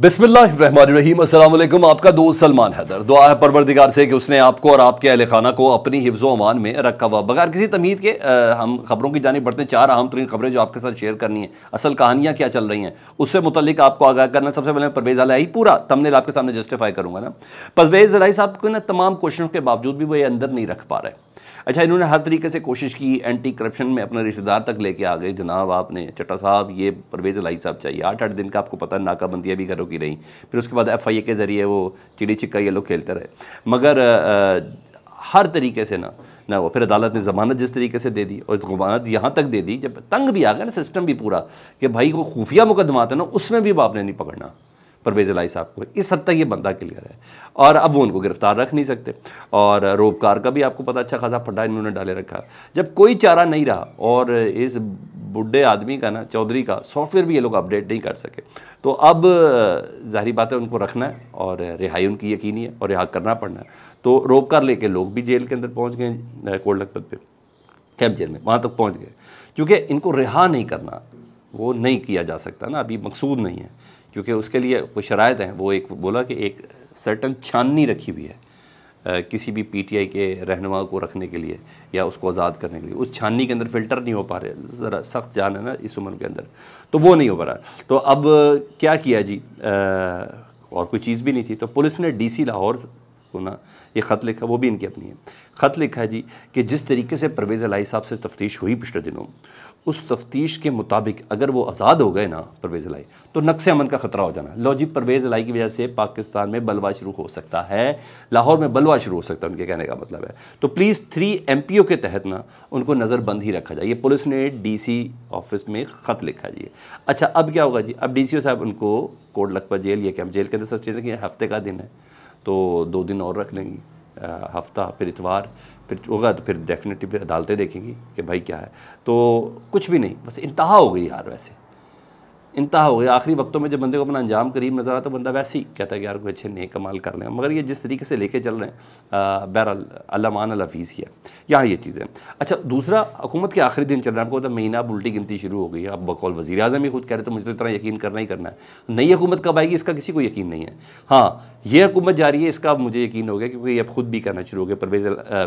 बिस्मिल्लाम असलम आपका दोस्त सलमान हैदर दुआ है परवरदिगार से कि उसने आपको और आपके अहल खाना को अपनी हिफ्जो अमान में रखा हुआ बगैर किसी तमीद के आ, हम खबरों की जानी बढ़ते हैं चार अहम तरीन खबरें जो आपके साथ शेयर करनी है असल कहानियाँ क्या चल रही हैं उससे मुतलिक आपको आगाह करना सबसे पहले परवेज़ अलाई पूरा तमनेल आपके सामने जस्टिफाई करूँगा ना परवेज़ अलाई साहब को ना तमाम कोशिशों के बावजूद भी वो ये अंदर नहीं रख पा रहे अच्छा इन्होंने हर तरीके से कोशिश की एंटी करप्शन में अपने रिश्तेदार तक लेके आ गए जनाब आपने चट्टा साहब ये परवेज़ अलाई साहब चाहिए आठ आठ दिन का आपको पता नाकाबंदियाँ भी करो की रहीं फिर उसके बाद एफ आई ए के ज़रिए वो चिड़ी छिक्का ये लोग खेलते रहे मगर हर तरीके से ना ना वो फिर अदालत ने ज़मानत जिस तरीके से दे दी और ज़मानत यहाँ तक दे दी जब तंग भी आ गया ना सिस्टम भी पूरा कि भाई वो खुफिया मुकदमा था ना उसमें भी बाप ने नहीं पकड़ना परवेज लाई साहब को इस हद तक ये बंदा क्लियर है और अब वो उनको गिरफ्तार रख नहीं सकते और रोबकार का भी आपको पता अच्छा खासा फड्डा इन्होंने डाले रखा जब कोई चारा नहीं रहा और इस बुढ़े आदमी का ना चौधरी का सॉफ्टवेयर भी ये लोग अपडेट नहीं कर सके तो अब जाहिर बात है उनको रखना है और रिहाई उनकी यकीनी है और रिहा करना पड़ना है तो रोबकार लेके लोग भी जेल के अंदर पहुँच गए कोल्ड लखपत पे कैब जेल में वहाँ तक पहुँच गए क्योंकि इनको रिहा नहीं करना वो नहीं किया जा सकता ना अभी मकसूद नहीं है क्योंकि उसके लिए कोई शरात हैं वो एक बोला कि एक सर्टन छाननी रखी हुई है किसी भी पीटीआई के रहनुमा को रखने के लिए या उसको आज़ाद करने के लिए उस छाननी के अंदर फिल्टर नहीं हो पा रहे ज़रा सख्त जान है ना इस उम्र के अंदर तो वो नहीं हो पा रहा तो अब क्या किया जी आ, और कोई चीज़ भी नहीं थी तो पुलिस ने डीसी लाहौर को ना ये ख़त लिखा वो भी इनकी अपनी है ख़त लिखा है जी कि जिस तरीके से परवेज़ लाई साहब से तफ्तीश हुई पिछले दिनों उस तफ्तीश के मुताबिक अगर वो आज़ाद हो गए ना परवेज़ लाई तो नक्स अमन का ख़तरा हो जाना लो जी परवेज़ लाई की वजह से पाकिस्तान में बलवा शुरू हो सकता है लाहौर में बलवा शुरू हो सकता है उनके कहने का मतलब है तो please three M P O के तहत ना उनको नज़रबंद ही रखा जाए ये पुलिस ने डी सी ऑफिस में ख़त लिखा जी अच्छा अब क्या होगा जी अब डी सी ओ साहब उनको कोट लखपत जेल या कैंप जेल के अंदर सस्टेन रखें हफ्ते का दिन है तो दो दिन और रख लेंगी हफ्ता फिर इतवार फिर होगा तो फिर डेफिनेटली फिर अदालतें देखेंगी कि भाई क्या है तो कुछ भी नहीं बस इंतहा हो गई यार वैसे इंतहा हो गया आखिरी वक्तों में जब बंदे को अपना अंजाम करीब नज़र आता तो बंदा वैसे ही कहता है कि यार कोई अच्छे नए कमाल कर लें मगर ये जिस तरीके से लेके चल रहे हैं बहर अलमान अलफीज़ ही है यहाँ ये चीज़ें अच्छा दूसरा हुकूमत के आखिरी दिन चल रहा है आपको पता महीना अब उल्टी गिनती शुरू हो गई है अब बकौल वजी अजम ही खुद कह रहे तो मुझे तो इतना यकीन करना ही करना है नई हुकूमत कब आएगी इसका किसी को यकीन नहीं है हाँ ये हुकूमत जारी है इसका अब मुझे यकीन हो गया क्योंकि ये अब खुद भी कहना शुरू हो गया परवेज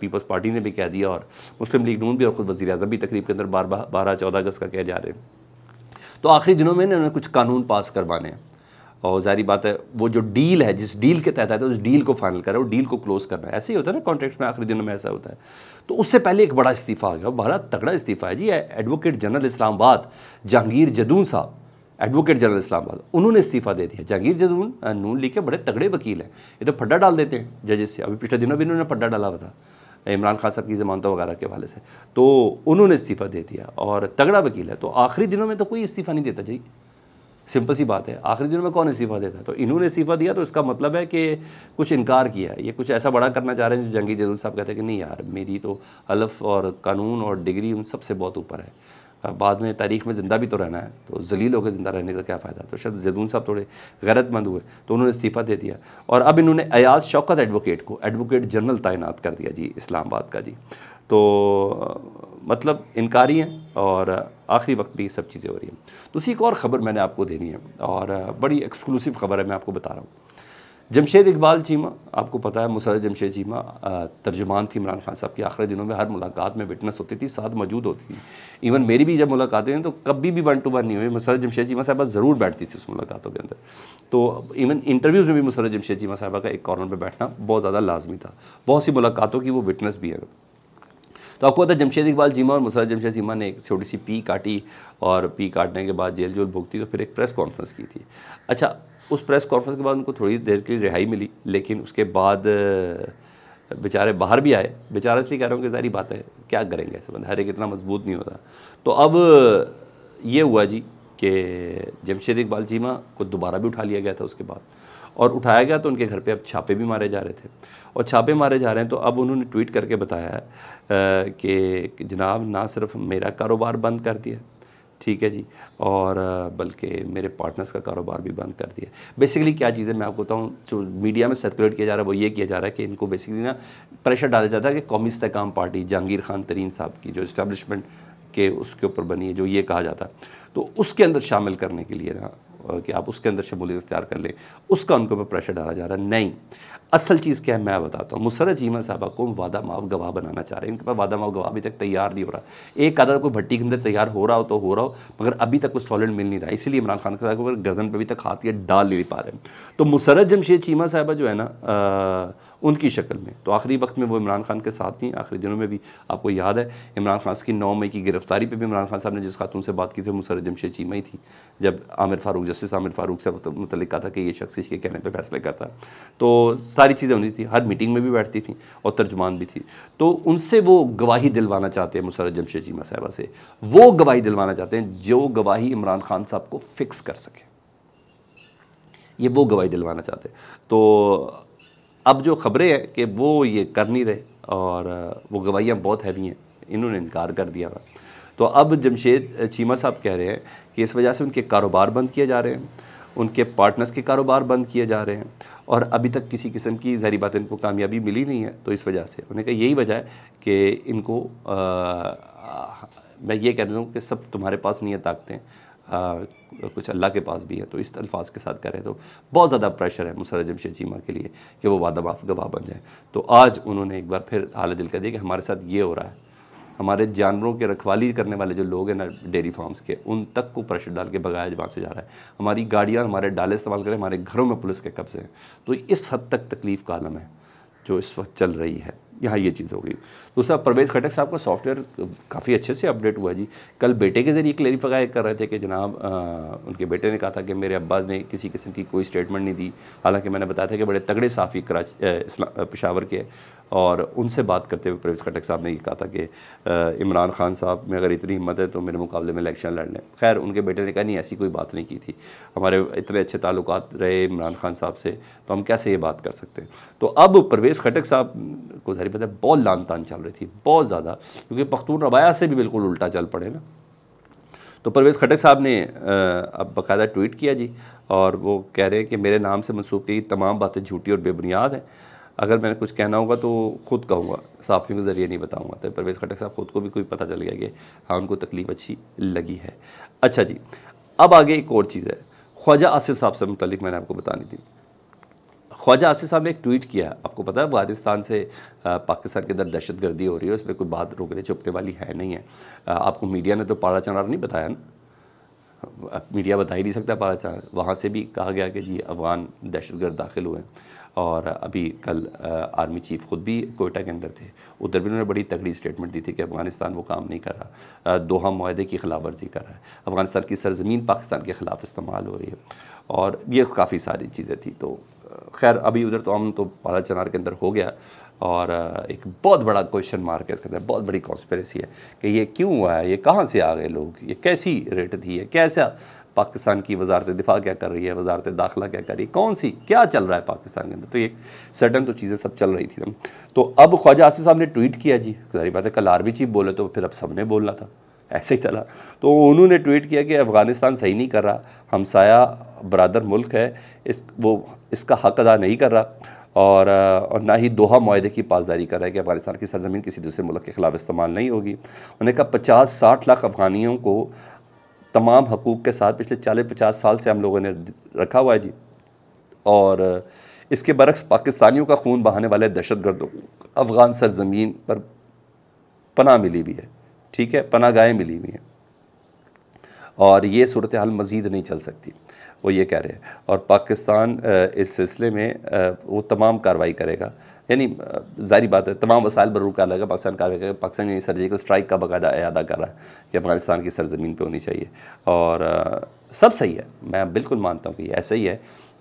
पीपल्स पार्टी ने भी कह दिया और मुस्लिम लीग नून भी और खुद वजी अजम भी तकरीब के अंदर बारह बारह चौदह अगस्त का कह जा रहे हैं तो आखिरी दिनों में इन्होंने कुछ कानून पास करवाने हैं और जारी बात है वो जो डील है जिस डील के तहत आता है उस डील को फाइनल करा वो डील को क्लोज करना है ऐसे ही होता है ना कॉन्ट्रैक्ट में आखिरी दिनों में ऐसा होता है तो उससे पहले एक बड़ा इस्तीफ़ा आ गया बड़ा तगड़ा इस्तीफ़ा है जी एडवोकेट जनरल इस्लामाबाद जहांगीर जदून साहब एडवोकेट जनरल इस्लामाबाद उन्होंने इस्तीफ़ा दे दिया जहांगीर जदून नून लिखे बड़े तगड़े वकील हैं ये तो फड्डा डाल देते हैं जजेस से अभी पिछले दिनों भी इन्होंने फड्डा डाला हुआ था इमरान खान साहब की जमानतों वगैरह के हवाले से तो उन्होंने इस्तीफ़ा दे दिया और तगड़ा वकील है तो आखिरी दिनों में तो कोई इस्तीफ़ा नहीं देता जी सिंपल सी बात है आखिरी दिनों में कौन इस्तीफ़ा देता है तो इन्होंने इस्तीफ़ा दिया तो इसका मतलब है कि कुछ इनकार किया ये कुछ ऐसा बड़ा करना चाह रहे हैं जो जंगी जदूल साहब कहते हैं कि नहीं यार मेरी तो हलफ और कानून और डिग्री उन सबसे बहुत ऊपर है बाद में तारीख में ज़िंदा भी तो रहना है तो जलील होकर ज़िंदा रहने का क्या फ़ायदा तो शायद जैदून साहब थोड़े गैरतमंद हुए तो उन्होंने इस्तीफ़ा दे दिया और अब इन्होंने अयाज शौकत एडवोकेट को एडवोकेट जनरल तैनात कर दिया जी इस्लामाबाद का जी तो मतलब इनकारी हैं और आखिरी वक्त भी सब चीज़ें हो रही हैं दूसरी तो एक और ख़बर मैंने आपको देनी है और बड़ी एक्सक्लूसिव ख़बर है मैं आपको बता रहा हूँ जमशेद इकबाल चीमा आपको पता है मुसर जमशेद चीमा तर्जुमान थी इमरान खान साहब की आखिरी दिनों में हर मुलाकात में विटनेस होती थी साथ मौजूद होती थी इवन मेरी भी जब मुलाकातें हैं तो कभी भी वन टू वन नहीं हुई मुसर जमशेद चीमा साहबा ज़रूर बैठती थी उस मुलाकातों के अंदर तो इवन इंटरव्यूज़ में भी मुसर जमशेद चीमा साहबा का एक कॉर्नर पर बैठना बहुत ज़्यादा लाजमी था बहुत सी मुलाकातों की वो विटनेस भी है तो आपको पता जमशेद इकबाल जीमा और मुसरा जमशेद सीमा ने एक छोटी सी पी काटी और पी काटने के बाद जेल जोल भुगती तो फिर एक प्रेस कॉन्फ्रेंस की थी अच्छा उस प्रेस कॉन्फ्रेंस के बाद उनको थोड़ी देर के लिए रिहाई मिली लेकिन उसके बाद बेचारे बाहर भी आए बेचारा इसलिए कह रहा हूँ कि सारी बात है क्या करेंगे ऐसे बंद हर एक इतना मजबूत नहीं होता तो अब ये हुआ जी कि जमशेद इकबाल चीमा को दोबारा भी उठा लिया गया था उसके बाद और उठाया गया तो उनके घर पे अब छापे भी मारे जा रहे थे और छापे मारे जा रहे हैं तो अब उन्होंने ट्वीट करके बताया कि जनाब ना सिर्फ मेरा कारोबार बंद कर दिया ठीक है जी और बल्कि मेरे पार्टनर्स का कारोबार भी बंद कर दिया बेसिकली क्या चीज़ें मैं आपको बताऊँ जो मीडिया में सर्कुलेट किया जा रहा है वो ये किया जा रहा है कि इनको बेसिकली ना प्रेशर डाला जाता है कि कौमी इस्तेकाम पार्टी जहांगीर खान तरीन साहब की जो इस्टेबलिशमेंट के उसके ऊपर बनी है जो ये कहा जाता है तो उसके अंदर शामिल करने के लिए ना कि आप उसके अंदर शमूलियत इख्तियार कर लें उसका उनके ऊपर प्रेशर डाला जा रहा है नहीं असल चीज़ क्या है मैं बताता हूँ मुसरत जीमा साहबा को वादा माफ गवाह बनाना चाह रहे हैं इनके पास वादा माफ गवाह अभी तक तैयार नहीं हो रहा एक आधा कोई भट्टी के अंदर तैयार हो रहा हो तो हो रहा हो मगर अभी तक कोई सॉलिड मिल नहीं रहा इसलिए इमरान खान साहब को गर्दन पर अभी तक हाथ या डाल नहीं पा रहे तो मुसरत जमशेद चीमा साहबा जो है ना उनकी शक्ल में तो आखिरी वक्त में वो इमरान खान के साथ थी आखिरी दिनों में भी आपको याद है इमरान खान की नौ मई की गिरफ्तारी पर भी इमरान खान साहब ने जिस खातून से बात की थी मुसर जमशे चीमा ही थी जब आमिर फारूक जस्टिस आमिर फारूक से मुतल कहा था कि यह शख्स इसके कहने पर फैसला करता तो सारी चीज़ें होती थी हर मीटिंग में भी बैठती थी और तर्जुमान भी थी तो उनसे वो गवाही दिलवाना चाहते हैं मुसर जमशे चीमा साहबा से वो गवाही दिलवाना चाहते हैं जो गवाही इमरान खान साहब को फिक्स कर सके ये वो गवाही दिलवाना चाहते हैं तो अब जो खबरें हैं कि वो ये कर नहीं रहे और वो गवाहियाँ बहुत हैवी हैं इन्होंने इनकार कर दिया था तो अब जमशेद चीमा साहब कह रहे हैं कि इस वजह से उनके कारोबार बंद किए जा रहे हैं उनके पार्टनर्स के कारोबार बंद किए जा रहे हैं और अभी तक किसी किस्म की जहरी बात इनको कामयाबी मिली नहीं है तो इस वजह से उन्हें कहा यही वजह है कि इनको आ, मैं ये कह रहा हूँ कि सब तुम्हारे पास नहीं है ताकतें आ, कुछ अल्लाह के पास भी है तो इस अल्फाज के साथ कह रहे तो बहुत ज़्यादा प्रेशर है मुसर जमशेद चीमा के लिए कि वो वादा माफ गवाह बन जाए तो आज उन्होंने एक बार फिर हाल दिल कर दिया कि हमारे साथ ये हो रहा है हमारे जानवरों के रखवाली करने वाले जो लोग हैं ना डेयरी फार्म्स के उन तक को प्रेशर डाल के बगाया जवाब से जा रहा है हमारी गाड़ियाँ हमारे डाले इस्तेमाल करें हमारे घरों में पुलिस के कब्जे हैं तो इस हद तक तकलीफ़ का आलम है जो इस वक्त चल रही है यहाँ ये चीज़ हो गई दूसरा परवेज खटक साहब का सॉफ्टवेयर काफ़ी अच्छे से अपडेट हुआ जी कल बेटे के जरिए क्लेरिफाई कर रहे थे कि जनाब उनके बेटे ने कहा था कि मेरे अब्बास ने किसी किस्म की कोई स्टेटमेंट नहीं दी हालांकि मैंने बताया था कि बड़े तगड़े साफ़ी कराची पेशावर के और उनसे बात करते हुए परवेज़ खटक साहब ने ये कहा था कि इमरान खान साहब में अगर इतनी हिम्मत है तो मेरे मुकाबले में इलेक्शन लड़ लें खैर उनके बेटे ने कहा नहीं ऐसी कोई बात नहीं की थी हमारे इतने अच्छे ताल्लुक रहे इमरान खान साहब से तो हम कैसे ये बात कर सकते हैं तो अब परवेज़ खटक साहब को जारी पता है बहुत लान तान चल रही थी बहुत ज़्यादा क्योंकि पख्तून रवाया से भी बिल्कुल उल्टा चल पड़े ना तो परवेज़ खटक साहब ने अब बाकायदा ट्वीट किया जी और वो कह रहे हैं कि मेरे नाम से मनसूब की तमाम बातें झूठी और बेबुनियाद हैं अगर मैंने कुछ कहना होगा तो खुद कहूँगा साफियों के ज़रिए नहीं बताऊँगा तो परवेज़ खटक साहब खुद को भी कोई पता चल गया कि हाँ उनको तकलीफ़ अच्छी लगी है अच्छा जी अब आगे एक और चीज़ है ख्वाजा आसिफ साहब से मुतलिक मैंने आपको बतानी थी ख्वाजा आसिफ साहब ने एक ट्वीट किया आपको पता है अफगानिस्तान से पाकिस्तान के अंदर दहशत गर्दी हो रही है उसमें कोई बात रोकने छुपने वाली है नहीं है आपको मीडिया ने तो पारा चढ़ा नहीं बताया ना मीडिया बता ही नहीं सकता पारा चार वहाँ से भी कहा गया कि जी अफगान दहशत गर्द दाखिल हुए हैं और अभी कल आर्मी चीफ खुद भी कोयटा के अंदर थे उधर भी उन्होंने बड़ी तगड़ी स्टेटमेंट दी थी कि अफगानिस्तान वो काम नहीं कर रहा दोहा माहे की खिलाफ वर्जी कर रहा है अफगानिस्तान की सरजमीन पाकिस्तान के ख़िलाफ़ इस्तेमाल हो रही है और ये काफ़ी सारी चीज़ें थी तो खैर अभी उधर तो अमन तो पाला चनार के अंदर हो गया और एक बहुत बड़ा क्वेश्चन मार्क है इसके अंदर बहुत बड़ी कॉन्स्परेसी है कि ये क्यों हुआ है ये कहाँ से आ गए लोग ये कैसी रेट थी है कैसा पाकिस्तान की वजारत दिफा क्या कर रही है वजारत दाखिला क्या कर रही है कौन सी क्या चल रहा है पाकिस्तान के अंदर तो ये सडन तो चीज़ें सब चल रही थी ना तो अब ख्वाजा आसिफ साहब ने ट्वीट किया जी सारी बात है कल आर्मी चीफ बोले तो फिर अब सब ने बोलना था ऐसे ही चला तो उन्होंने ट्वीट किया कि अफ़गानिस्तान सही नहीं कर रहा हमसाया बरदर मुल्क है इस वो इसका हक अदा नहीं कर रहा और और ना ही दोहा माहे की पासदारी कर रहा है कि अफगानिस्तान की सरजमीन किसी दूसरे मुल्क के खिलाफ इस्तेमाल नहीं होगी उन्हें कहा पचास साठ लाख अफगानियों को तमाम हकूक़ के साथ पिछले चालीस पचास साल से हम लोगों ने रखा हुआ है जी और इसके बरक्स पाकिस्तानियों का खून बहाने वाले दहशत गर्दों अफ़गान सरजमीन पर पना मिली हुई है ठीक है पना गाहें मिली हुई हैं और ये सूरत हाल मज़ीद नहीं चल सकती वो ये कह रहे हैं और पाकिस्तान इस सिलसिले में वो तमाम कार्रवाई करेगा यानी जारी बात है तमाम वसाइल बरूर का लगा पाकिस्तान कार्रवाई करेगा पाकिस्तान यानी सर्जिकल स्ट्राइक का बकायदा अदा कर रहा है कि अफगानिस्तान की सरजमीन पर होनी चाहिए और सब सही है मैं बिल्कुल मानता हूँ कि ऐसा ही है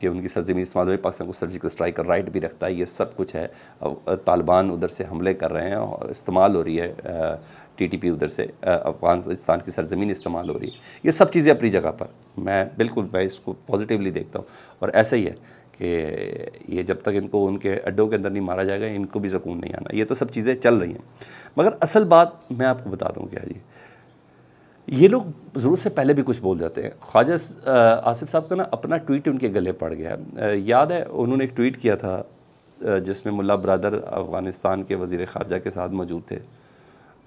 कि उनकी सरजमीन इस्तेमाल हो पाकिस्तान को सर्जिकल स्ट्राइक का राइट भी रखता है ये सब कुछ है तालिबान उधर से हमले कर रहे हैं और इस्तेमाल हो रही है टी उधर से अफगानिस्तान की सरजमीन इस्तेमाल हो रही है ये सब चीज़ें अपनी जगह पर मैं बिल्कुल मैं इसको पॉजिटिवली देखता हूँ और ऐसा ही है कि ये जब तक इनको उनके अड्डों के अंदर नहीं मारा जाएगा इनको भी सुकून नहीं आना ये तो सब चीज़ें चल रही हैं मगर असल बात मैं आपको बता दूँ क्या जी ये लोग जरूर से पहले भी कुछ बोल जाते हैं ख्वाजा आसिफ साहब का ना अपना ट्वीट उनके गले पड़ गया याद है उन्होंने एक ट्वीट किया था जिसमें मुल्ला ब्रदर अफ़गानिस्तान के वज़ी ख़ारजा के साथ मौजूद थे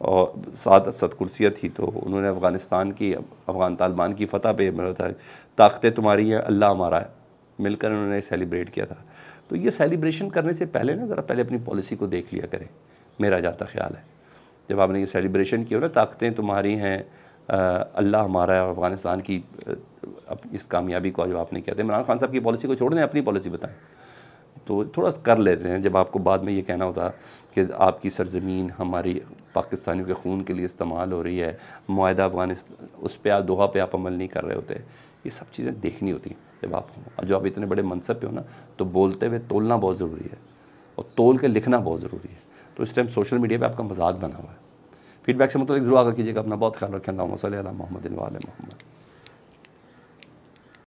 और सात असद कुर्सियाँ थी तो उन्होंने अफ़गानिस्तान की अफ़गान तालिबान की फ़तह पे मेरा था ताकतें तुम्हारी हैं अल्लाह हमारा है मिलकर उन्होंने सेलिब्रेट किया था तो ये सेलिब्रेशन करने से पहले ना ज़रा पहले अपनी पॉलिसी को देख लिया करें मेरा जाता ख्याल है जब आपने ये सेलिब्रेशन किया ना ताकतें तुम्हारी हैं अल्लाह हमारा है अफ़गानिस्तान की इस कामयाबी को जो आपने किया था इमरान खान साहब की पॉलिसी को छोड़ दें अपनी पॉलिसी बताएं तो थोड़ा सा कर लेते हैं जब आपको बाद में ये कहना होता कि आपकी सरजमीन हमारी पाकिस्तानियों के खून के लिए इस्तेमाल हो रही है माहा अफगानिस्तान उस पर आप दोहा पे आप अमल नहीं कर रहे होते ये सब चीज़ें देखनी होती हैं जब आप जो आप इतने बड़े मनसब पे हो ना तो बोलते हुए तोलना बहुत ज़रूरी है और तोल के लिखना बहुत ज़रूरी है तो इस टाइम सोशल मीडिया पर आपका मजाक बना हुआ है फीडबैक से मतलब ज़रूर आगा कीजिएगा अपना बहुत ख्याल रखें मोहम्मद मोहम्मद